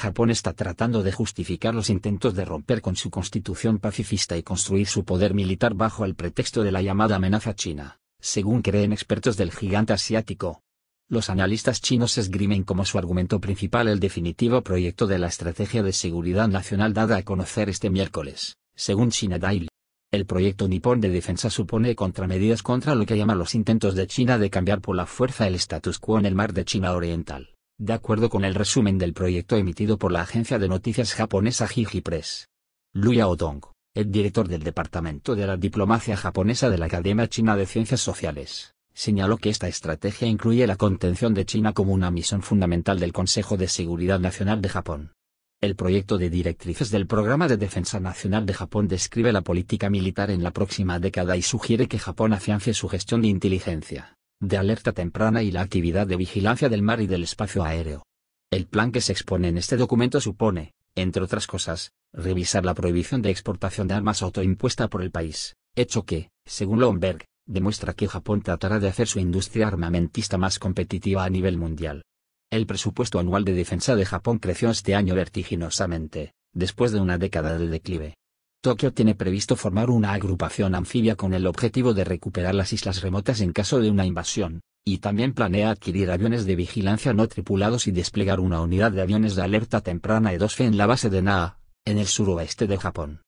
Japón está tratando de justificar los intentos de romper con su constitución pacifista y construir su poder militar bajo el pretexto de la llamada amenaza china, según creen expertos del gigante asiático. Los analistas chinos esgrimen como su argumento principal el definitivo proyecto de la Estrategia de Seguridad Nacional dada a conocer este miércoles, según China Daily. El proyecto nipón de defensa supone contramedidas contra lo que llama los intentos de China de cambiar por la fuerza el status quo en el mar de China Oriental de acuerdo con el resumen del proyecto emitido por la agencia de noticias japonesa Jiji Press. Luya Odong, el director del Departamento de la Diplomacia Japonesa de la Academia China de Ciencias Sociales, señaló que esta estrategia incluye la contención de China como una misión fundamental del Consejo de Seguridad Nacional de Japón. El proyecto de directrices del Programa de Defensa Nacional de Japón describe la política militar en la próxima década y sugiere que Japón afiance su gestión de inteligencia de alerta temprana y la actividad de vigilancia del mar y del espacio aéreo. El plan que se expone en este documento supone, entre otras cosas, revisar la prohibición de exportación de armas autoimpuesta por el país, hecho que, según Lomberg, demuestra que Japón tratará de hacer su industria armamentista más competitiva a nivel mundial. El presupuesto anual de defensa de Japón creció este año vertiginosamente, después de una década de declive, Tokio tiene previsto formar una agrupación anfibia con el objetivo de recuperar las islas remotas en caso de una invasión, y también planea adquirir aviones de vigilancia no tripulados y desplegar una unidad de aviones de alerta temprana E2F en la base de Naa, en el suroeste de Japón.